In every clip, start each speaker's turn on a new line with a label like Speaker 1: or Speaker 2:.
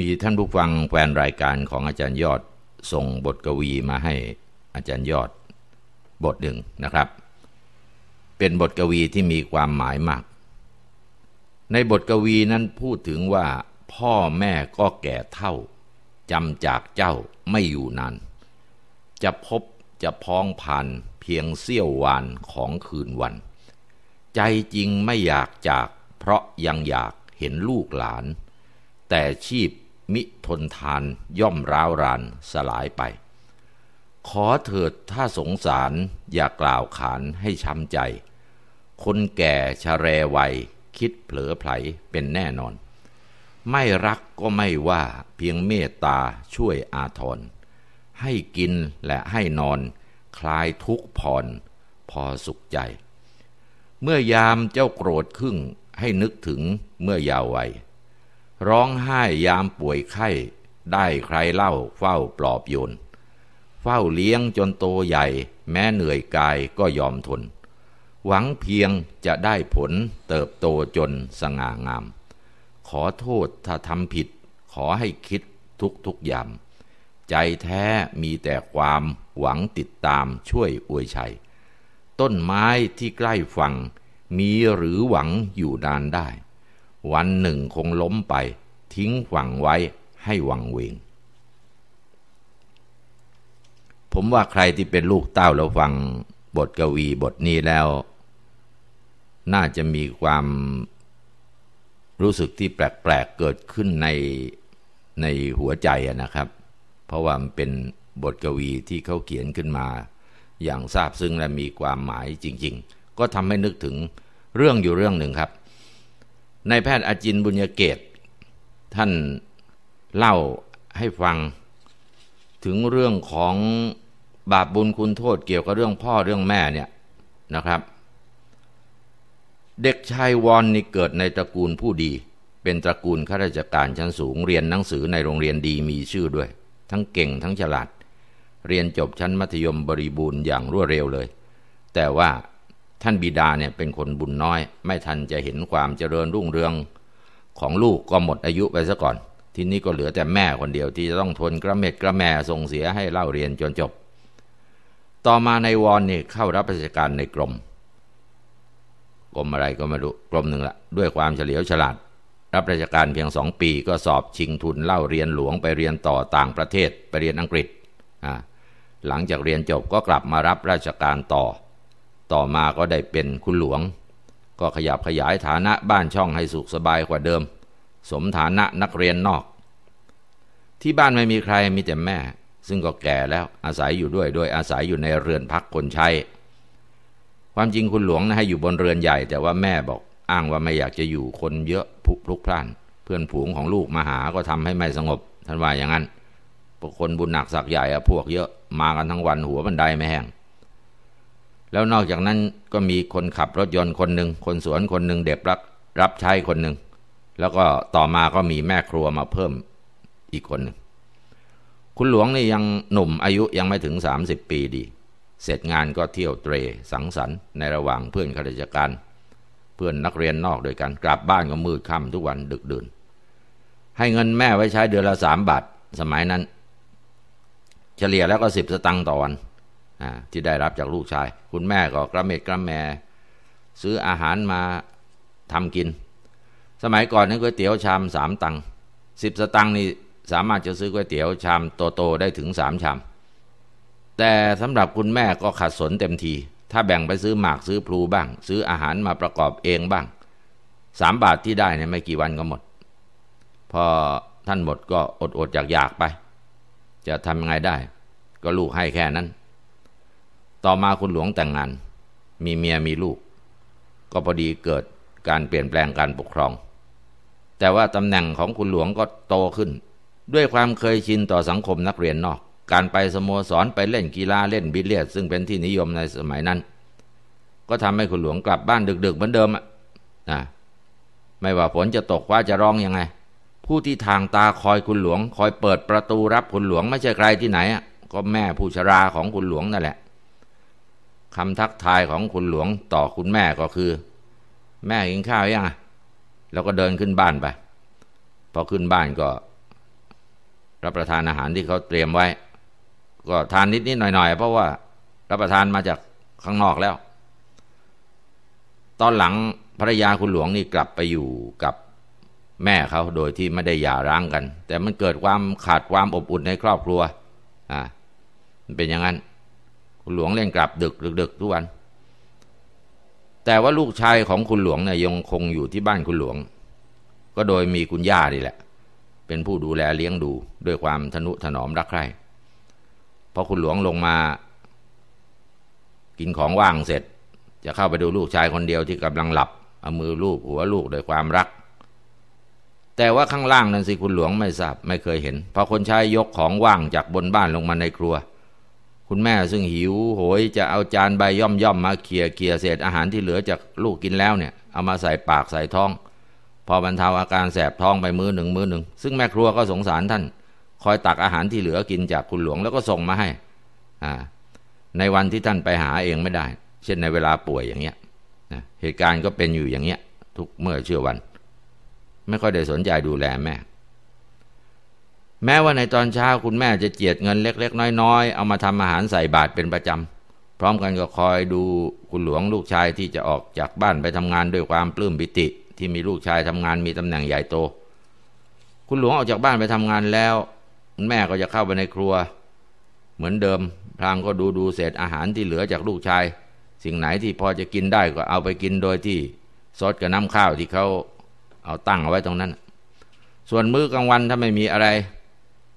Speaker 1: มีท่านผู้ฟังแฟนรายการของอาจารย์ยอดส่งบทกวีมาให้ อาจารย์ยอด บทหนึ่งนะครับ เป็นบทกวีที่มีความหมายมาก ในบทกวีนั้นพูดถึงว่า พ่อแม่ก็แก่เท่าจำจากเจ้าไม่อยู่นานจะพบจะพ้องผ่านเพียงเสี้ยววานของคืนวัน ใจจริงไม่อยากจาก เพราะยังอยากเห็นลูกหลาน แต่ชีพมิทนทานย่อมร้าวรานสลายไป ขอเถิดถ้าสงสารอย่ากล่าวขานให้ช้ำใจ คนแก่ชะแรวัยคิดเผลอไผลเป็นแน่นอน ไม่รักก็ไม่ว่าเพียงเมตตาช่วยอาทร ให้กินและให้นอนคลายทุกผ่อนพอสุขใจ เมื่อยามเจ้าโกรธขึ้นให้นึกถึงเมื่อยาววัยร้องไห้ยามป่วยไข้ ได้ใครเล่าเฝ้าปลอบโยน เฝ้าเลี้ยงจนโตใหญ่แม้เหนื่อยกายก็ยอมทน หวังเพียงจะได้ผลเติบโตจนสง่างาม ขอโทษถ้าทำผิดขอให้คิดทุกทุกยาม ใจแท้มีแต่ความหวังติดตามช่วยอวยชัย ต้นไม้ที่ใกล้ฝั่งมีหรือหวังอยู่นานได้วันหนึ่งคงล้มไป ทิ้งหวังไว้ให้วังเวง ผมว่าใครที่เป็นลูกเต้าแล้วฟังบทกวีบทนี้แล้ว น่าจะมีความรู้สึกที่แปลกๆเกิดขึ้นในในหัวใจนะครับ เพราะว่ามันเป็นบทกวีที่เขาเขียนขึ้นมา อย่างซาบซึ้งและมีความหมายจริงๆ ก็ทำให้นึกถึงเรื่องอยู่เรื่องหนึ่งครับนายแพทย์อาจินบุญยเกต ท่านเล่าให้ฟังถึงเรื่องของบาปบุญคุณโทษเกี่ยวกับเรื่องพ่อเรื่องแม่เนี่ยนะครับ เด็กชายวอนนี่เกิดในตระกูลผู้ดี เป็นตระกูลข้าราชการชั้นสูงเรียนหนังสือในโรงเรียนดีมีชื่อด้วย ทั้งเก่งทั้งฉลาด เรียนจบชั้นมัธยมบริบูรณ์อย่างรวดเร็วเลย แต่ว่าท่านบิดาเนี่ยเป็นคนบุญน้อย ไม่ทันจะเห็นความเจริญรุ่งเรืองของลูกก็หมดอายุไปซะก่อน ทีนี้ก็เหลือแต่แม่คนเดียวที่จะต้องทนกระเม็ดกระแม่ส่งเสียให้เล่าเรียนจนจบ ต่อมาในวอนนี่เข้ารับราชการในกรมกรมอะไรก็ไม่รู้กรมหนึ่งละด้วยความเฉลียวฉลาด รับราชการเพียงสองปีก็สอบชิงทุนเล่าเรียนหลวงไปเรียนต่อต่างประเทศไปเรียนอังกฤษหลังจากเรียนจบก็กลับมารับราชการต่อต่อมาก็ได้เป็นคุณหลวง ก็ขยับขยายฐานะบ้านช่องให้สุขสบายกว่าเดิม สมฐานะนักเรียนนอก ที่บ้านไม่มีใคร มีแต่แม่ ซึ่งก็แก่แล้ว อาศัยอยู่ด้วย โดยอาศัยอยู่ในเรือนพักคนใช้ ความจริงคุณหลวงนะให้อยู่บนเรือนใหญ่ แต่ว่าแม่บอก อ้างว่าไม่อยากจะอยู่คนเยอะุพลุกพล่าน เพื่อนผูงของลูกมาหา ก็ทำให้ไม่สงบ ท่านว่าอย่างนั้น พวกคนบุญหนักสักใหญ่อะพวกเยอะ มากันทั้งวัน หัวบันไดไม่แห้งแล้วนอกจากนั้นก็มีคนขับรถยนต์คนหนึ่ง คนสวนคนหนึ่งเด็บรับรับใช้คนหนึ่ง แล้วก็ต่อมาก็มีแม่ครัวมาเพิ่มอีกคนหนึ่ง คุณหลวงนี่ยังหนุ่มอายุยังไม่ถึง 30 ปีดี เสร็จงานก็เที่ยวเตรสังสรรค์ในระหว่างเพื่อนข้าราชการ เพื่อนนักเรียนนอกโดยกันกลับบ้านก็มืดค่ำทุกวันดึกดื่นให้เงินแม่ไว้ใช้เดือนละสามบาทสมัยนั้น เฉลี่ยแล้วก็สิบสตังค์ต่อวันที่ได้รับจากลูกชาย คุณแม่ก็กระเม็ดกระแม ซื้ออาหารมาทำกิน สมัยก่อนนี่ก๋วยเตี๋ยวชามสามตังสิบสตังนี่สามารถจะซื้อก๋วยเตี๋ยวชาม โตๆได้ถึงสามชาม แต่สำหรับคุณแม่ก็ขัดสนเต็มที ถ้าแบ่งไปซื้อหมากซื้อพลูบ้าง ซื้ออาหารมาประกอบเองบ้างสามบาทที่ได้เนี่ยไม่กี่วันก็หมด พอท่านหมดก็อดอดอยากอยากไป จะทำยังไงได้ ก็ลูกให้แค่นั้นต่อมาคุณหลวงแต่งงาน มีเมียมีลูก ก็พอดีเกิดการเปลี่ยนแปลงการปกครอง แต่ว่าตำแหน่งของคุณหลวงก็โตขึ้น ด้วยความเคยชินต่อสังคมนักเรียนนอก การไปสโมสรไปเล่นกีฬาเล่นบิลเลียดซึ่งเป็นที่นิยมในสมัยนั้น ก็ทำให้คุณหลวงกลับบ้านดึกๆเหมือนเดิมอ่ะไม่ว่าฝนจะตกว่าจะร้องยังไง ผู้ที่ทางตาคอยคุณหลวง คอยเปิดประตูรับคุณหลวงไม่ใช่ใครที่ไหนอ่ะ ก็แม่ผู้ชราของคุณหลวงนั่นแหละคำทักทายของคุณหลวงต่อคุณแม่ก็คือ แม่กินข้าวยังแล้วก็เดินขึ้นบ้านไป พอขึ้นบ้านก็ รับประทานอาหารที่เขาเตรียมไว้ ก็ทานนิดนิดหน่อยหน่อยเพราะว่ารับประทานมาจากข้างนอกแล้ว ตอนหลังภรรยาคุณหลวงนี่กลับไปอยู่กับแม่เขาโดยที่ไม่ได้หย่าร้างกัน แต่มันเกิดความขาดความอบอุ่นในครอบครัวอ่ามันเป็นอย่างนั้นณหลวงเล่นกลับดึกดึกดึกทุกวัน แต่ว่าลูกชายของคุณหลวงเนี่ยยังคงอยู่ที่บ้านคุณหลวง ก็โดยมีคุณย่านี่แหละ เป็นผู้ดูแลเลี้ยงดูด้วยความทนุถนอมรักใคร่พอคุณหลวงลงมา กินของว่างเสร็จ จะเข้าไปดูลูกชายคนเดียวที่กำลังหลับเอามือลูบหัวลูกด้วยความรัก แต่ว่าข้างล่างนั้นสิคุณหลวงไม่ทราบไม่เคยเห็น พอคนชายยกของว่างจากบนบ้านลงมาในครัวคุณแม่ซึ่งหิวโหยจะเอาจานใบย่อมย่อมมาเคี่ยเคี่ยเศษอาหารที่เหลือจากลูกกินแล้วเนี่ยเอามาใส่ปากใส่ท้องพอบรรเทาอาการแสบท้องไปมือหนึ่งมือหนึ่งซึ่งแม่ครัวก็สงสารท่าน คอยตักอาหารที่เหลือกินจากคุณหลวงแล้วก็ส่งมาให้อ่าในวันที่ท่านไปหาเองไม่ได้ เช่นในเวลาป่วยอย่างเงี้ยนะเหตุการณ์ก็เป็นอยู่อย่างเงี้ยทุกเมื่อเชื่อวัน ไม่ค่อยได้สนใจดูแลแม่แม้ว่าในตอนเช้า คุณแม่จะเจียดเงินเล็กๆน้อยๆ เอามาทำอาหารใส่บาตรเป็นประจำพร้อมกันก็คอยดูคุณหลวงลูกชายที่จะออกจากบ้านไปทำงานด้วยความปลื้มปิติ ที่มีลูกชายทำงานมีตำแหน่งใหญ่โต คุณหลวงออกจากบ้านไปทำงานแล้วคุณแม่ก็จะเข้าไปในครัว เหมือนเดิมพรางก็ดูดูเศษอาหารที่เหลือจากลูกชาย สิ่งไหนที่พอจะกินได้ก็เอาไปกินโดยที่ซดกับน้ำข้าวที่เขาเอาตั้งเอาไว้ตรงนั้นส่วนมื้อกลางวันถ้าไม่มีอะไร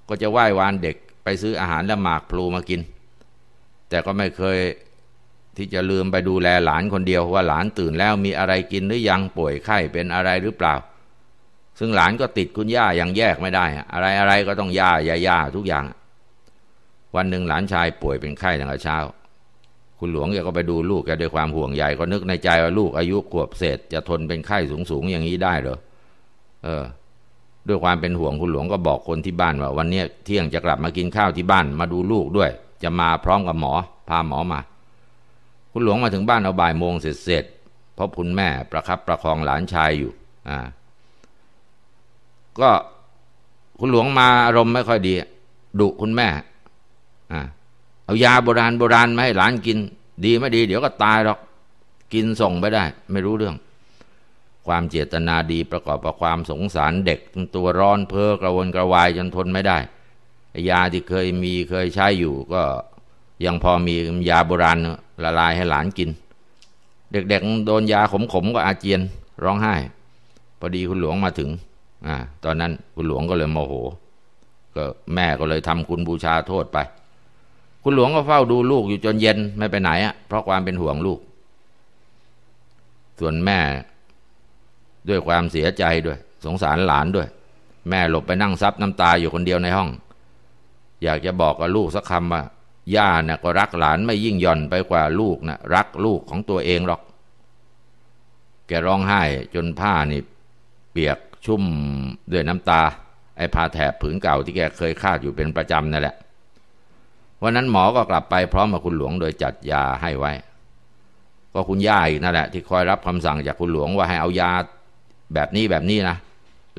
Speaker 1: ก็จะไหว้วานเด็กไปซื้ออาหารและหมากพลูมากิน แต่ก็ไม่เคยที่จะลืมไปดูแลหลานคนเดียวว่าหลานตื่นแล้วมีอะไรกินหรือยังป่วยไข้เป็นอะไรหรือเปล่า ซึ่งหลานก็ติดคุณย่าอย่างแยกไม่ได้อะไรอะไรก็ต้องย่าย่าย่า ทุกอย่าง วันหนึ่งหลานชายป่วยเป็นไข้ตั้งแต่เช้า คุณหลวงแกก็ไปดูลูกแกด้วยความห่วงใยก็นึกในใจว่าลูกอายุขวบเศษจะทนเป็นไข้สูงๆอย่างนี้ได้เหรอเออด้วยความเป็นห่วงคุณหลวงก็บอกคนที่บ้านว่าวันนี้เที่ยงจะกลับมากินข้าวที่บ้านมาดูลูกด้วย จะมาพร้อมกับหมอ พาหมอมา คุณหลวงมาถึงบ้านเอาบ่ายโมงเสร็จเสร็จพราะคุณแม่ประครับประคองหลานชายอยู่ อ่า ก็คุณหลวงมาอารมณ์ไม่ค่อยดีดุคุณแม่อ่าเอายาโบราณโบราณมาให้หลานกินดีไม่ดี เดี๋ยวก็ตายหรอกกินส่งไปได้ ไม่รู้เรื่องความเจตนาดีประกอบกับความสงสารเด็กตัวร้อนเพ้อกระวนกระวาย จนทนไม่ได้ ยาที่เคยมีเคยใช้อยู่ ก็ยังพอมียาโบราณละลายให้หลานกิน เด็กๆโดนยาขมๆก็อาเจียน ร้องไห้ พอดีคุณหลวงมาถึงอตอนนั้นคุณหลวงก็เลยโมโห ก็แม่ก็เลยทำคุณบูชาโทษไป คุณหลวงก็เฝ้าดูลูกอยู่จนเย็นไม่ไปไหนอะ่ะเพราะความเป็นห่วงลูก ส่วนแม่ด้วยความเสียใจด้วยสงสารหลานด้วย แม่หลบไปนั่งซับน้ำตาอยู่คนเดียวในห้อง อยากจะบอกกับลูกสักคำว่าย่านะ่ะก็รักหลานไม่ยิ่งย่อนไปกว่าลูกนะรักลูกของตัวเองหรอก แกร้องไห้ จนผ้านี่เปียกชุ่มด้วยน้ำตา ไอ้ผ้าแถบผืนเก่า ที่แกเคยคาดอยู่เป็นประจำนั่นแหละวันนั้นหมอก็กลับไปพร้อมกับคุณหลวง โดยจัดยาให้ไว้ ก็คุณย่าอีกนั่นแหละที่คอยรับคำสั่งจากคุณหลวงว่าให้เอายาแบบนี้แบบนี้นะ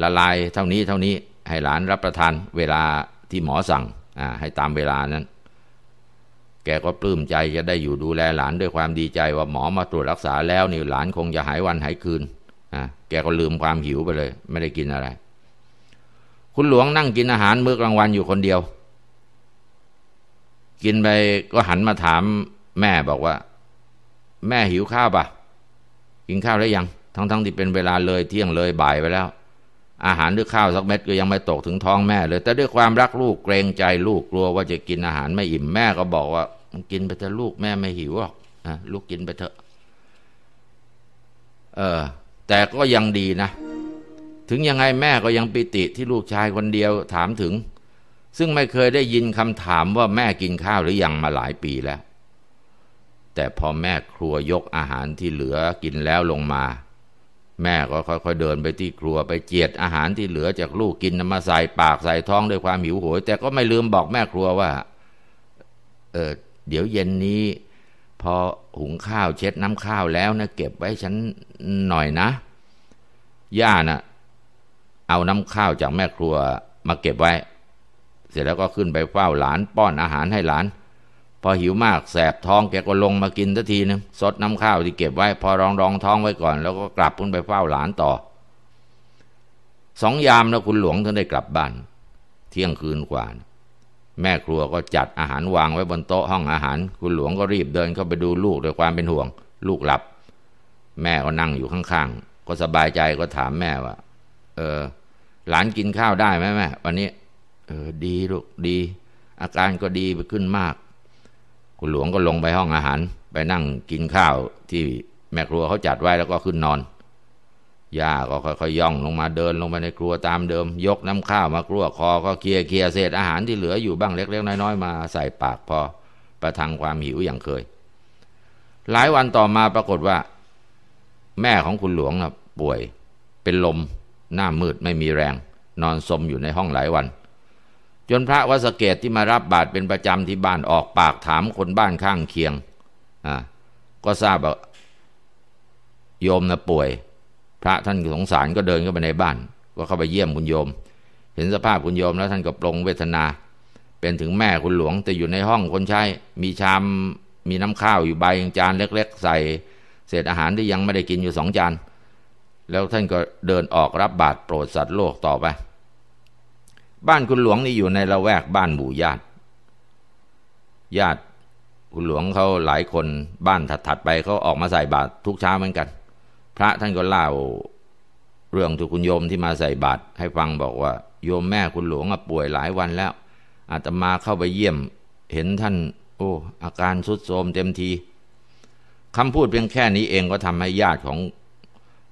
Speaker 1: ละลายเท่านี้เท่านี้ให้หลานรับประทานเวลาที่หมอสั่งอ่าให้ตามเวลานั้น แกก็ปลื้มใจจะได้อยู่ดูแลหลานด้วยความดีใจว่าหมอมาตรวจรักษาแล้วนี่หลานคงจะหายวันหายคืนอ่าแกก็ลืมความหิวไปเลย ไม่ได้กินอะไร คุณหลวงนั่งกินอาหารมื้อกลางวันอยู่คนเดียว กินไปก็หันมาถามแม่บอกว่า แม่หิวข้าวปะกินข้าวแล้วยังทั้งๆทที่เป็นเวลาเลยเที่ยงเลยบ่ายไปแล้ว อาหารหรือข้าวสักเม็ดก็ยังไม่ตกถึงท้องแม่เลย แต่ด้วยความรักลูก เกรงใจ ลูกกลัวว่าจะกินอาหาร ไม่อิ่มแม่ก็บอกว่ากินไปเถอะลูกแม่ไม่หิวหรอกนะลูกกินไปเถอะ เออ แต่ก็ยังดีนะถึงยังไงแม่ก็ยังปิติ ที่ลูกชายคนเดียวถามถึง ซึ่งไม่เคยได้ยินคำถามว่าแม่กินข้าวหรืออยังมาหลายปีแล้ว แต่พอแม่ครัวยกอาหารที่เหลือกินแล้วลงมาแม่ก็ค่อยๆเดินไปที่ครัวไปเจียดอาหารที่เหลือจากลูกกินมาใส่ปากใส่ท้องด้วยความหิวโหยแต่ก็ไม่ลืมบอกแม่ครัวว่าเออเดี๋ยวเย็นนี้ พอหุงข้าว เช็ดน้ำข้าวแล้วนะเก็บไว้ฉันหน่อยนะย่านะ่ะ เอาน้ำข้าวจากแม่ครัวมาเก็บไว้ เสร็จแล้วก็ขึ้นไปเฝ้าหลาน ป้อนอาหารให้หลานพอหิวมาก แสบท้อง แกก็ลงมากินทันทีนึงสดน้ำข้าวที่เก็บไว้ พอรองรองท้องไว้ก่อน แล้วก็กลับขึ้นไปเฝ้าหลานต่อสองยามแล้วคุณหลวงท่านได้กลับบ้าน เที่ยงคืนกว่า แม่ครัวก็จัดอาหารวางไว้บนโต๊ะห้องอาหารคุณหลวงก็รีบเดินเข้าไปดูลูกด้วยความเป็นห่วง ลูกหลับ แม่ก็นั่งอยู่ข้างๆก็สบายใจก็ถามแม่ว่า เออหลานกินข้าวได้ไหมแม่วันนี้ เออดีลูกดี อาการก็ดีไปขึ้นมากคุณหลวงก็ลงไปห้องอาหารไปนั่งกินข้าวที่แม่ครัวเขาจัดไว้แล้วก็ขึ้นนอนย่าก็ค่อยๆย่อง ลงมาเดินลงไปในครัวตามเดิม ยกน้ำข้าวมาครัวคอก็เคลียเคลียเศษ อาหารที่เหลืออยู่บ้างเล็กๆน้อยๆมาใส่ปากพอ ประทังความหิวอย่างเคย หลายวันต่อมาปรากฏว่า แม่ของคุณหลวงนะป่วยเป็นลมหน้ามืดไม่มีแรง นอนสมอยู่ในห้องหลายวันจนพระวสเกตที่มารับบาตรเป็นประจำที่บ้านออกปากถามคนบ้านข้างเคียง อ่า ก็ทราบว่าโยมนะป่วย พระท่านสงสารก็เดินเข้าไปในบ้านก็เข้าไปเยี่ยมคุณโยม เห็นสภาพคุณโยมแล้วท่านก็ปรงเวทนา เป็นถึงแม่คุณหลวงแต่อยู่ในห้องคนใช้ มีชามมีน้ำข้าวอยู่ใบจานเล็ก ๆใส่ เศษอาหารที่ยังไม่ได้กินอยู่สองจานแล้วท่านก็เดินออกรับบาตรโปรดสัตว์โลกต่อไปบ้านคุณหลวงนี่อยู่ในละแวกบ้านหมู่ญาติ ญาติคุณหลวงเขาหลายคนบ้านถัดๆไปเขาออกมาใส่บาตรทุกเช้าเหมือนกัน พระท่านก็เล่าเรื่องทุกคุณโยมที่มาใส่บาตรให้ฟังบอกว่า โยมแม่คุณหลวงป่วยหลายวันแล้ว อาตมาเข้าไปเยี่ยมเห็นท่าน โอ้อาการสุดโทรมเต็มทีคำพูดเพียงแค่นี้เองก็ทำให้ญาติของ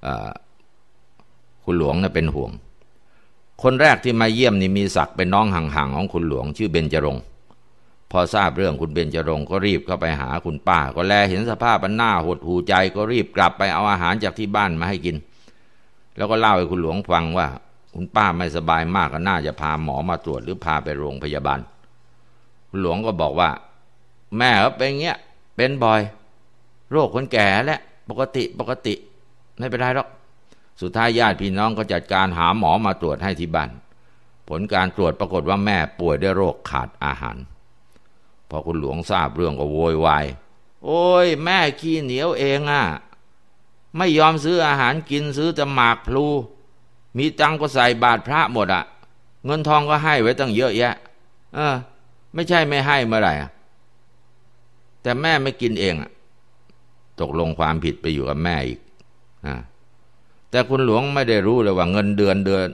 Speaker 1: อคุณหลวงนะเป็นห่วงคนแรกที่มาเยี่ยมนี่มีศักดิ์เป็นน้องห่างๆของคุณหลวง ชื่อเบญจรง พอทราบเรื่องคุณเบญจรง ก็รีบเข้าไปหาคุณป้าก็แลเห็นสภาพมันหน้าหดหูใจก็รีบกลับไปเอาอาหารจากที่บ้านมาให้กิน แล้วก็เล่าให้คุณหลวงฟังว่า คุณป้าไม่สบายมากก็น่าจะพาหมอมาตรวจหรือพาไปโรงพยาบาลคุณหลวงก็บอกว่า แม่รับเป็นเงี้ยเป็นบ่อย โรคคนแก่แหละ ปกติปกติ ไม่เป็นไรหรอกสุดท้ายญาติพี่น้องก็จัดการหาหมอมาตรวจให้ที่บ้าน ผลการตรวจปรากฏว่าแม่ป่วยด้วยโรคขาดอาหาร พอคุณหลวงทราบเรื่องก็โวยวาย โอ้ย แม่ ขี้เหนียวเองอะ่ะ ไม่ยอมซื้ออาหารกินซื้อแต่หมากพลู มีตังก็ใส่บาทพระหมดอะ่ะเงินทองก็ให้ไว้ตั้งเยอะแยะ เออ ไม่ใช่ไม่ให้เมื่อไหร่แต่แม่ไม่กินเองอะ่ะตกลงความผิดไปอยู่กับแม่อีกอ่าแต่คุณหลวงไม่ได้รู้เลยว่าเงินเดือนเดือน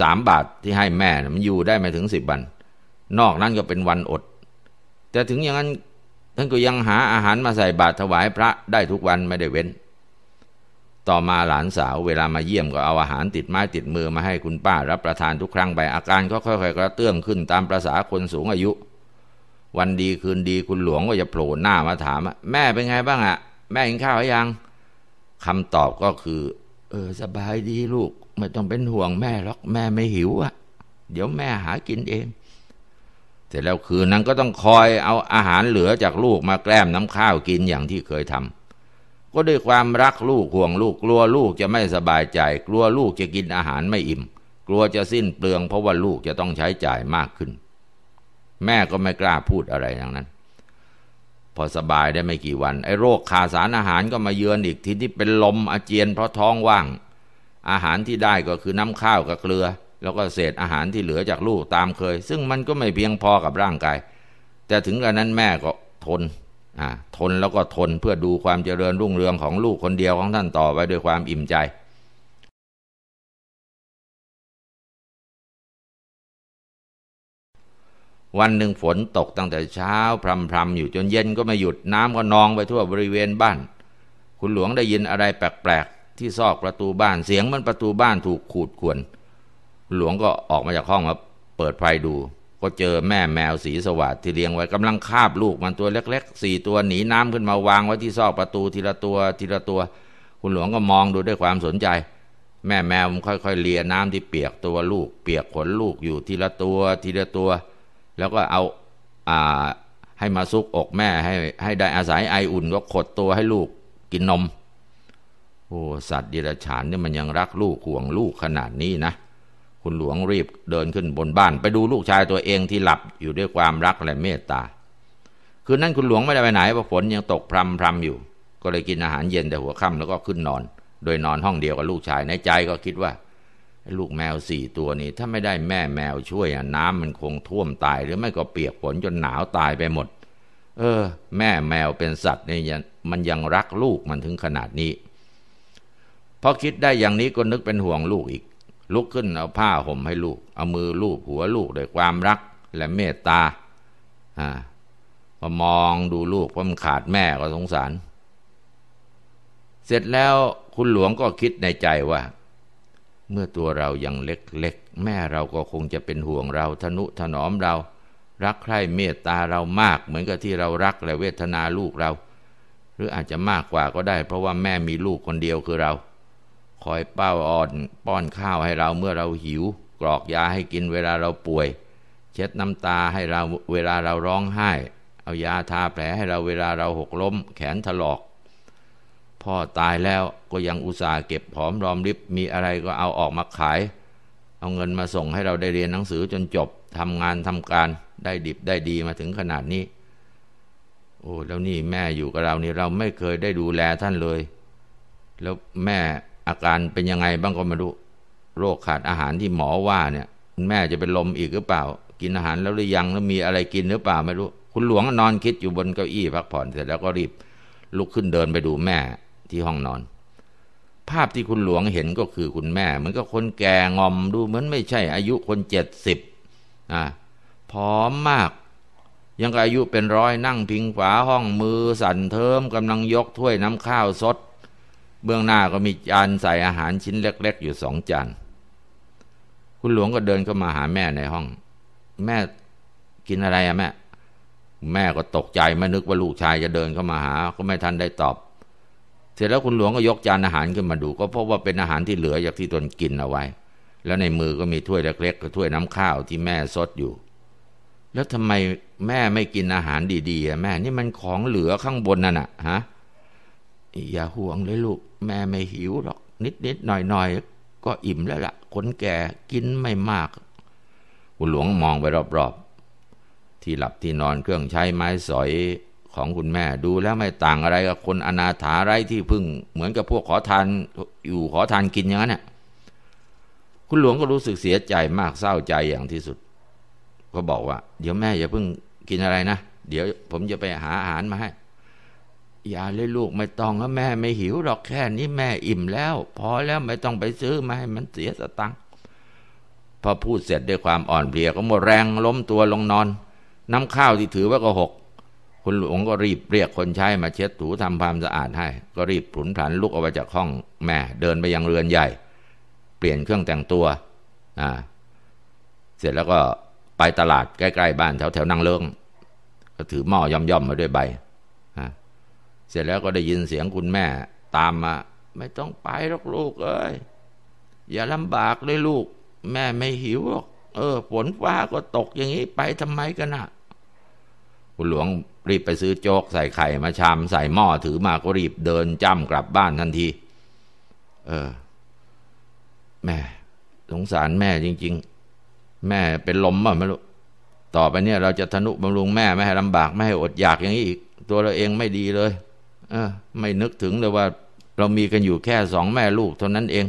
Speaker 1: สามบาทที่ให้แม่มันอยู่ได้ไม่ถึงสิบวันนอกนั้นก็เป็นวันอดแต่ถึงอย่างนั้นท่านก็ยังหาอาหารมาใส่บาตรถวายพระได้ทุกวันไม่ได้เว้น ต่อมาหลานสาวเวลามาเยี่ยมก็เอาอาหารติดไม้ติดมือมาให้คุณป้ารับประทานทุกครั้งไปอาการก็ค่อย ๆกระเตื้องขึ้นตามประษาคนสูงอายุ วันดีคืนดีคุณหลวงก็จะโผล่หน้ามาถามแม่เป็นไงบ้างอะแม่กินข้าวหรือยังคำตอบก็คือเออสบายดีลูกไม่ต้องเป็นห่วงแม่หรอกแม่ไม่หิวอะ่ะ เดี๋ยวแม่หากินเองเสร็จแล้วคืนนั้นก็ต้องคอยเอาอาหารเหลือจากลูกมาแกล้มน้ำข้าวกินอย่างที่เคยทำก็ด้วยความรักลูกห่วงลูก กลัวลูกจะไม่สบายใจ กลัวลูกจะกินอาหารไม่อิ่ม กลัวจะสิ้นเปลืองเพราะว่าลูกจะต้องใช้จ่ายมากขึ้น แม่ก็ไม่กล้าพูดอะไรทั้งนั้นพอสบายได้ไม่กี่วัน ไอ้โรคขาดสารอาหารก็มาเยือนอีกทีที่เป็นลมอาเจียนเพราะท้องว่าง อาหารที่ได้ก็คือน้ำข้าวกับเกลือ แล้วก็เศษอาหารที่เหลือจากลูกตามเคย ซึ่งมันก็ไม่เพียงพอกับร่างกายแต่ถึงกระนั้นแม่ก็ทนอ่าทนแล้วก็ทนเพื่อดูความเจริญรุ่งเรืองของลูกคนเดียวของท่านต่อไปด้วยความอิ่มใจวันหนึ่งฝนตกตั้งแต่เช้าพรำๆอยู่จนเย็นก็ไม่หยุดน้ำก็นองไปทั่วบริเวณบ้าน คุณหลวงได้ยินอะไรแปลกๆ ที่ซอกประตูบ้านเสียงมันประตูบ้านถูกขูดข่วนหลวงก็ออกมาจากห้องมาเปิดไฟดู ก็เจอแม่แมวสีสวัสดที่เลี้ยงไว้กำลังคาบลูกมันตัวเล็กๆสี่ตัวหนีน้ำขึ้นมาวางไว้ที่ซอกประตูทีละตัวทีละตัว คุณหลวงก็มองดูด้วยความสนใจ แม่แมวมันค่อยๆเลียน้ำที่เปียกตัวลูก เปียกขนลูกอยู่ทีละตัวทีละตัวตวแล้วก็เอาอ่าให้มาซุกอกแม่ให้ให้ได้อาศัยไออุ่นก็ขดตัวให้ลูกกินนม โอ้ สัตว์ดิรัชฉานเนี่ยมันยังรักลูกห่วงลูกขนาดนี้นะ คุณหลวงรีบเดินขึ้นบนบ้านไปดูลูกชายตัวเองที่หลับอยู่ด้วยความรักและเมตตา คืนนั้นคุณหลวงไม่ได้ไปไหนเพราะฝนยังตกพรำพรำอยู่ ก็เลยกินอาหารเย็นแต่หัวค่ำแล้วก็ขึ้นนอน โดยนอนห้องเดียวกับลูกชายในใจก็คิดว่าลูกแมวสี่ตัวนี้ถ้าไม่ได้แม่แมวช่วยน้ำมันคงท่วมตาย หรือไม่ก็เปียกฝนจนหนาวตายไปหมด เออ แม่แมวเป็นสัตว์นี่มันยังรักลูกมันถึงขนาดนี้ พอคิดได้อย่างนี้ก็นึกเป็นห่วงลูกอีกลุกขึ้นเอาผ้าห่มให้ลูก เอามือลูบหัวลูกด้วยความรัก และเมตตาอ่าพอมองดูลูกเพราะมันขาดแม่ก็สงสาร เสร็จแล้วคุณหลวงก็คิดในใจว่าเมื่อตัวเรายังเล็ก ๆ แม่เราก็คงจะเป็นห่วงเราทนุถนอมเรา รักใคร่เมตตาเรามาก เหมือนกับที่เรารักและเวทนาลูกเรา หรืออาจจะมากกว่าก็ได้เพราะว่าแม่มีลูกคนเดียวคือเรา คอยเป้าอ่อนป้อนข้าวให้เราเมื่อเราหิว กรอกยาให้กินเวลาเราป่วย เช็ดน้ำตาให้เราเวลาเราร้องไห้ เอายาทาแผลให้เราเวลาเราหกล้มแขนถลอกพ่อตายแล้วก็ยังอุตส่าห์เก็บผอมรอมริบ มีอะไรก็เอาออกมาขาย เอาเงินมาส่งให้เราได้เรียนหนังสือจนจบ ทำงานทำการได้ดิบได้ดีมาถึงขนาดนี้ โอ้แล้วนี่แม่อยู่กับเรานี่ เราไม่เคยได้ดูแลท่านเลย แล้วแม่อาการเป็นยังไงบ้างก็ไม่รู้ โรคขาดอาหารที่หมอว่าเนี่ยแม่จะเป็นลมอีกหรือเปล่า กินอาหารแล้วหรือยังแล้วมีอะไรกินหรือเปล่าไม่รู้ คุณหลวงนอนคิดอยู่บนเก้าอี้พักผ่อนเสร็จแล้วก็รีบลุกขึ้นเดินไปดูแม่ที่ห้องนอน ภาพที่คุณหลวงเห็นก็คือคุณแม่ มันก็คนแก่งอมดูเหมือนไม่ใช่อายุคนเจ็ดสิบอ่าผอมมาก ยังอายุเป็นร้อยนั่งพิงฝาห้องมือสั่นเทิมกำลังยก ถ้วยน้ำข้าว สด เบื้องหน้าก็มีจาน ใส่อาหารชิ้นเล็ก ๆ อยู่สองจาน คุณหลวงก็เดินเข้ามาหาแม่ในห้อง แม่กินอะไรอะแม่แม่ก็ตกใจไม่นึกว่าลูกชายจะเดินเข้ามาหา ก็ไม่ทันได้ตอบเสร็จแล้วคุณหลวงก็ยกจานอาหารขึ้นมาดู ก็พบว่าเป็นอาหารที่เหลือจากที่ตนกินเอาไว้ แล้วในมือก็มีถ้วยเล็ก ๆกับถ้วยน้ำข้าวที่แม่ซดอยู่ แล้วทำไมแม่ไม่กินอาหารดีๆแม่ นี่มันของเหลือข้างบนนั่นอะฮะอย่าห่วงเลยลูกแม่ไม่หิวหรอกนิดๆหน่อยๆก็อิ่มแล้วละ่ะคนแก่กินไม่มาก คุณหลวงมองไปรอบๆที่หลับที่นอนเครื่องใช้ไม้สอยของคุณแม่ดูแล้วไม่ต่างอะไรกับ คนอนาถาไร้ที่พึ่ง เหมือนกับพวกขอทาน อยู่ขอทานกินอย่างนั้นเน่ยคุณหลวงก็รู้สึกเสียใจมากเศร้าใจอย่างที่สุด ก็บอกว่าเดี๋ยวแม่อย่าพึ่งกินอะไรนะเดี๋ยวผมจะไปหาอาหารมาให้อย่าเลยลูกไม่ต้องแล้วแม่ไม่หิวหรอกแค่นี้แม่อิ่มแล้ว พอแล้วไม่ต้องไปซื้อมาให้ มันเสียสตังค์พอพูดเสร็จด้วยความอ่อนเพลียก็หมดแรงล้มตัวลงนอน น้ำข้าวที่ถือไว้ก็หกคุณหลวงก็รีบเรียกคนใช้มาเช็ดถูทำความสะอาดให้ ก็รีบผุนผันลุกออกมาจากห้องแม่เดินไปยังเรือนใหญ่ เปลี่ยนเครื่องแต่งตัวอ่าเสร็จแล้วก็ไปตลาดใกล้ๆบ้านแถวๆนางเลิงก็ถือหม้อย่อมๆมาด้วยใบเสร็จแล้วก็ได้ยินเสียงคุณแม่ตามมา ไม่ต้องไปหรอกลูกเอ้ยอย่าลำบากเลยลูก แม่ไม่หิวหรอกเออฝนฟ้าก็ตกอย่างนี้ ไปทำไมกันอะคุณหลวงรีบไปซื้อโจ๊กใส่ไข่มาชามใส่หม้อถือมาก็รีบเดินจ้ำกลับบ้านทันทีเออแม่สงสารแม่จริง ๆ แม่เป็นลมอ่ะ ไม่รู้ ต่อไปเนี่ย เราจะทนุบำรุงแม่ ไม่ให้ลำบาก ไม่ให้อดอยากอย่างนี้อีก ตัวเราเองไม่ดีเลยเออไม่นึกถึงเลยว่าเรามีกันอยู่แค่สองแม่ลูกเท่านั้นเอง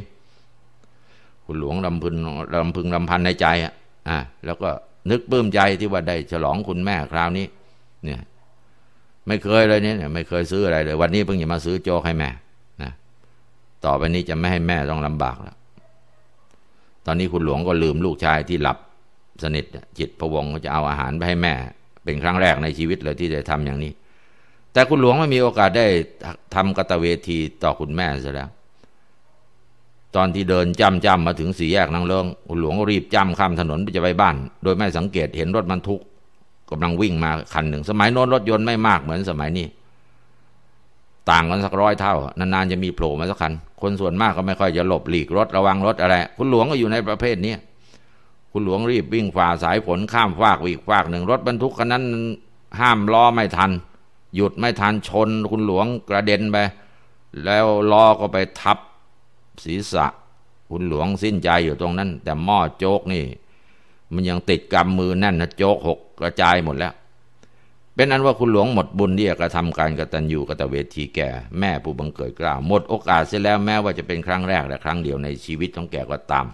Speaker 1: คุณหลวงลำพึงลำพึงลำพันในใจ อ่ะอ่าแล้วก็นึกปลื้มใจที่ว่าได้ฉลองคุณแม่ คราวนี้เนี่ย ไม่เคยเลยเนี่ย ไม่เคยซื้ออะไรเลย วันนี้เพิ่งจะมาซื้อโจ๊กให้แม่นะต่อไปนี้จะไม่ให้แม่ต้องลำบากแล้วตอนนี้คุณหลวงก็ลืมลูกชายที่หลับ สนิทจิตพวงก็จะเอาอาหารไปให้แม่ เป็นครั้งแรกในชีวิตเลยที่ได้ทำอย่างนี้ แต่คุณหลวงไม่มีโอกาสได้ทำกตเวทีต่อคุณแม่ซะแล้ว ตอนที่เดินจ้ำจ้ำมาถึงสี่แยกนางเลิงคุณหลวงก็รีบจ้ำข้ามถนนไปจะไปบ้านโดยไม่สังเกตเห็นรถบรรทุกกำลังวิ่งมาคันหนึ่งสมัยโน้นรถยนต์ไม่มากเหมือนสมัยนี้ ต่างกันสักร้อยเท่านานๆจะมีโผล่มาสักคันคนส่วนมากก็ไม่ค่อยจะหลบหลีกรถระวังรถอะไรคุณหลวงก็อยู่ในประเภทนี้คุณหลวงรีบวิ่งฝ่าสายฝนข้ามฟากอีกฟากหนึ่งรถบรรทุกคันนั้นห้ามล้อไม่ทัน หยุดไม่ทันชน คุณหลวงกระเด็นไปแล้วล้อก็ไปทับศีรษะ คุณหลวงสิ้นใจอยู่ตรงนั้น แต่หม้อโจ๊กนี่มันยังติดกรรมมือแน่นนะโจกหกกระจายหมดแล้ว เป็นอันว่าคุณหลวงหมดบุญที่จะกระทำการกตัญญูกตเวทีแก่ แม่ผู้บังเกิดกล้าวหมดโอกาสเสียแล้วแม้ว่าจะเป็นครั้งแรกและครั้งเดียวในชีวิตของแกก็ตาม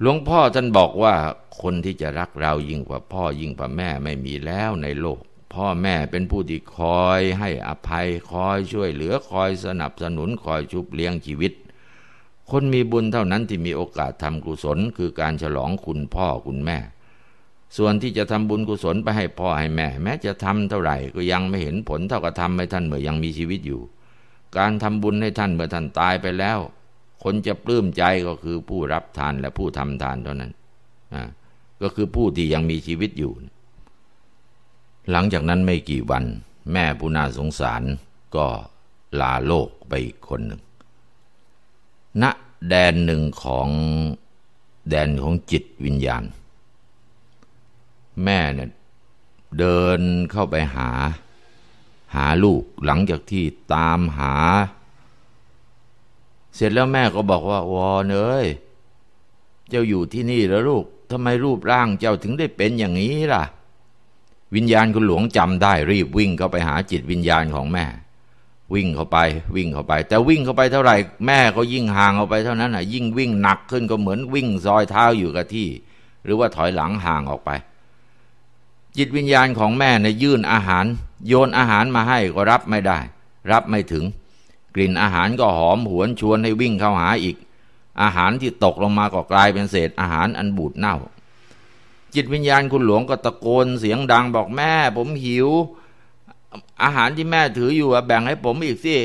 Speaker 1: หลวงพ่อท่านบอกว่าคนที่จะรักเรายิ่งกว่าพ่อยิ่งกว่าแม่ไม่มีแล้วในโลก พ่อแม่เป็นผู้ที่คอยให้อภัยคอยช่วยเหลือคอยสนับสนุนคอยชุบเลี้ยงชีวิตคนมีบุญเท่านั้นที่มีโอกาสทำกุศล คือการฉลองคุณพ่อคุณแม่ ส่วนที่จะทำบุญกุศลไปให้พ่อให้แม่ แม้จะทำเท่าไหร่ ก็ยังไม่เห็นผลเท่ากับทำให้ท่านเมื่อยังมีชีวิตอยู่ การทำบุญให้ท่านเมื่อท่านตายไปแล้ว คนจะปลื้มใจก็คือผู้รับทานและผู้ทำทานเท่านั้นก็คือผู้ที่ยังมีชีวิตอยู่ หลังจากนั้นไม่กี่วันแม่ผู้น่าสงสารก็ลาโลกไปอีกคนหนึ่งณแดนหนึ่งของแดนของจิตวิญญาณ แม่เนี่ยเดินเข้าไปหา หาลูกหลังจากที่ตามหา เสร็จแล้วแม่ก็บอกว่า วอนเอ้ยเจ้าอยู่ที่นี่แล้วลูกทำไมรูปร่างเจ้าถึงได้เป็นอย่างนี้ล่ะ วิญญาณคุณหลวงจำได้ รีบวิ่งเข้าไปหาจิตวิญญาณของแม่วิ่งเข้าไปวิ่งเข้าไป แต่วิ่งเข้าไปเท่าไหร่ แม่ก็ยิ่งห่างออกไปเท่านั้นอ่ะ ยิ่งวิ่งหนักขึ้นก็เหมือนวิ่งซอยเท้าอยู่กับที่ หรือว่าถอยหลังห่างออกไป จิตวิญญาณของแม่เนี่ยยื่นอาหาร โยนอาหารมาให้ก็รับไม่ได้ รับไม่ถึง กลิ่นอาหารก็หอมหวนชวนให้วิ่งเข้าหาอีก อาหารที่ตกลงมาก็กลายเป็นเศษอาหารอันบูดเน่า จิตวิญญาณคุณหลวงก็ตะโกนเสียงดังบอกแม่ผมหิวอาหารที่แม่ถืออยู่แบ่งให้ผมอีกสิ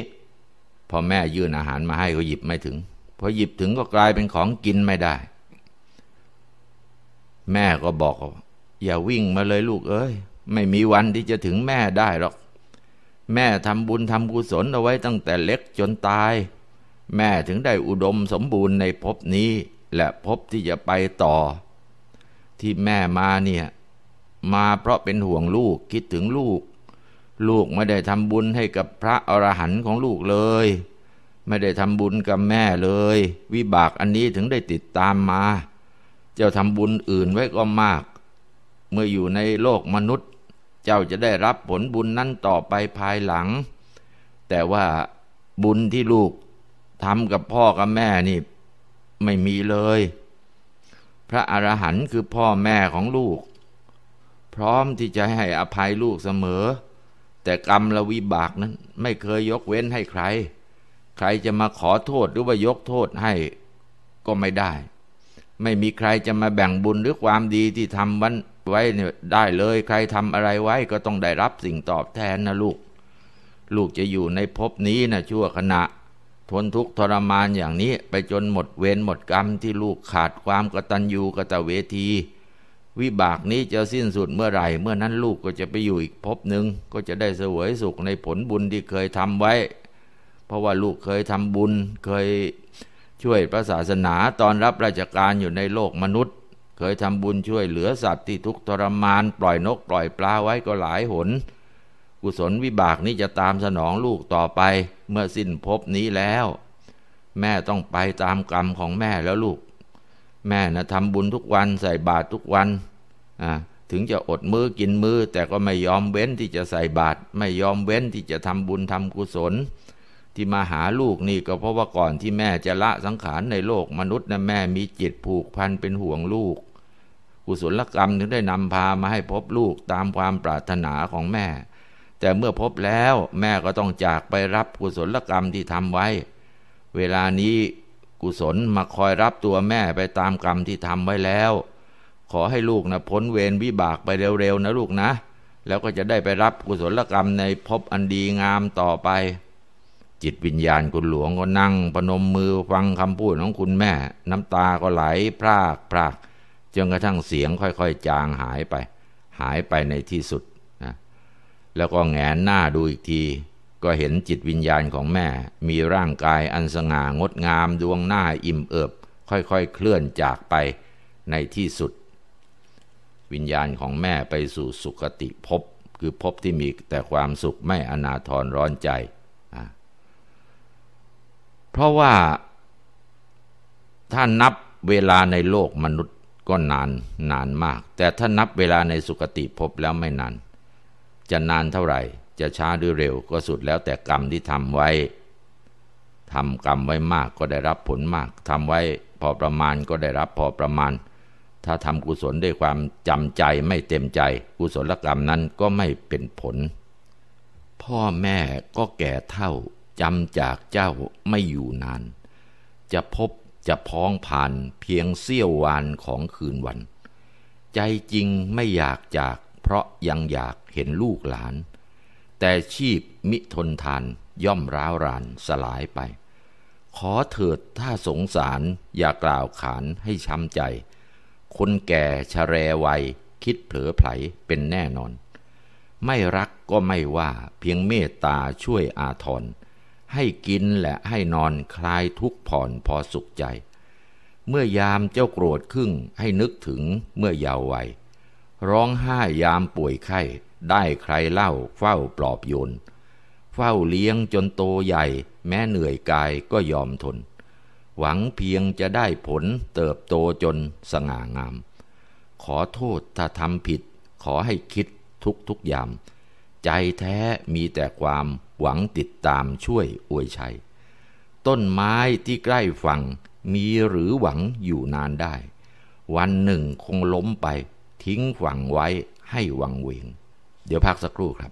Speaker 1: พอแม่ยื่นอาหารมาให้เขาหยิบไม่ถึงพอหยิบถึงก็กลายเป็นของกินไม่ได้ แม่ก็บอก อย่าวิ่งมาเลยลูกเอ้ยไม่มีวันที่จะถึงแม่ได้หรอกแม่ทำบุญทำกุศลเอาไว้ตั้งแต่เล็กจนตาย แม่ถึงได้อุดมสมบูรณ์ในภพนี้ และภพที่จะไปต่อ ที่แม่มาเนี่ย มาเพราะเป็นห่วงลูกคิดถึงลูกลูกไม่ได้ทำบุญให้กับพระอรหันต์ของลูกเลย ไม่ได้ทำบุญกับแม่เลย วิบากอันนี้ถึงได้ติดตามมา เจ้าทำบุญอื่นไว้ก็มาก เมื่ออยู่ในโลกมนุษย์ เจ้าจะได้รับผลบุญนั้นต่อไปภายหลัง แต่ว่าบุญที่ลูกทำกับพ่อกับแม่นี่ ไม่มีเลย พระอรหันต์คือพ่อแม่ของลูก พร้อมที่จะให้อภัยลูกเสมอแต่กรรมละวิบากนั้น ไม่เคยยกเว้นให้ใคร ใครจะมาขอโทษ หรือว่ายกโทษให้ ก็ไม่ได้ ไม่มีใครจะมาแบ่งบุญหรือความดีที่ทำวันไว้ได้เลย ใครทำอะไรไว้ก็ต้องได้รับสิ่งตอบแทนนะลูก ลูกจะอยู่ในภพนี้นะชั่วขณะ ทนทุกข์ทรมานอย่างนี้ ไปจนหมดเวรหมดกรรมที่ลูกขาดความกตัญญูกตเวทีวิบากนี้จะสิ้นสุดเมื่อไหร่ เมื่อนั้นลูกก็จะไปอยู่อีกภพหนึ่งก็จะได้เสวยสุขในผลบุญที่เคยทำไว้ เพราะว่าลูกเคยทำบุญเคยช่วยพระศาสนาตอนรับราชการอยู่ในโลกมนุษย์ เคยทำบุญช่วยเหลือสัตว์ที่ทุกข์ทรมานปล่อยนกปล่อยปลาไว้ก็หลายหน กุศลวิบากนี้จะตามสนองลูกต่อไปเมื่อสิ้นภพนี้แล้ว แม่ต้องไปตามกรรมของแม่แล้วลูกแม่นะทำบุญทุกวันใส่บาตรทุกวัน ถึงจะอดมือกินมือแต่ก็ไม่ยอมเว้นที่จะใส่บาตรไม่ยอมเว้นที่จะทำบุญทำกุศล ที่มาหาลูกนี่ก็เพราะว่า ก่อนที่แม่จะละสังขารในโลกมนุษย์นะแม่มีจิตผูกพันเป็นห่วงลูก กุศลกรรมถึงได้นำพามาให้พบลูกตามความปรารถนาของแม่ แต่เมื่อพบแล้วแม่ก็ต้องจากไปรับกุศลกรรมที่ทำไว้ เวลานี้กุศลมาคอยรับตัวแม่ไปตามกรรมที่ทำไว้แล้ว ขอให้ลูกนะพ้นเวรวิบากไปเร็วๆนะลูกนะ แล้วก็จะได้ไปรับกุศลกรรมในภพอันดีงามต่อไป จิตวิญญาณคุณหลวงก็นั่งปนมมือฟังคำพูดของคุณแม่ น้ำตาก็ไหลพรากพรากจนกระทั่งเสียงค่อยๆจางหายไป หายไปในที่สุดนะแล้วก็แงนหน้าดูอีกทีก็เห็นจิตวิญญาณของแม่มีร่างกายอันสง่างดงาม ดวงหน้าอิ่มเอิบ ค่อยๆเคลื่อนจากไปในที่สุด วิญญาณของแม่ไปสู่สุขติภพคือภพที่มีแต่ความสุขไม่อนาทรร้อนใจ เพราะว่าถ้านับเวลาในโลกมนุษย์ก็นานนานมาก แต่ถ้านับเวลาในสุขติภพแล้วไม่นาน จะนานเท่าไหร่จะช้าหรือเร็วก็สุดแล้วแต่กรรมที่ทำไว้ ทำกรรมไว้มากก็ได้รับผลมาก ทำไว้พอประมาณก็ได้รับพอประมาณ ถ้าทำกุศลด้วยความจำใจไม่เต็มใจ กุศลกรรมนั้นก็ไม่เป็นผล พ่อแม่ก็แก่เท่าจำจากเจ้าไม่อยู่นาน จะพบจะพ้องผ่านเพียงเสี้ยววานของคืนวัน ใจจริงไม่อยากจากเพราะยังอยากเห็นลูกหลานแต่ชีพมิทนทานย่อมร้าวรานสลายไป ขอเถิดถ้าสงสารอย่ากล่าวขานให้ช้ำใจ คนแก่ชะแรวัยคิดเผลอไผลเป็นแน่นอน ไม่รักก็ไม่ว่าเพียงเมตตาช่วยอาทร ให้กินและให้นอนคลายทุกผ่อนพอสุขใจ เมื่อยามเจ้าโกรธขึ้นให้นึกถึงเมื่อยาววัยร้องไห้ยามป่วยไข้ได้ใครเล่าเฝ้าปลอบโยน เฝ้าเลี้ยงจนโตใหญ่แม้เหนื่อยกายก็ยอมทน หวังเพียงจะได้ผลเติบโตจนสง่างาม ขอโทษถ้าทำผิดขอให้คิดทุกทุกยาม ใจแท้มีแต่ความหวังติดตามช่วยอวยชัย ต้นไม้ที่ใกล้ฝั่งมีหรือหวังอยู่นานได้ วันหนึ่งคงล้มไปทิ้งฝัังไว้ให้วังเวงเดี๋ยวพักสักครู่ครับ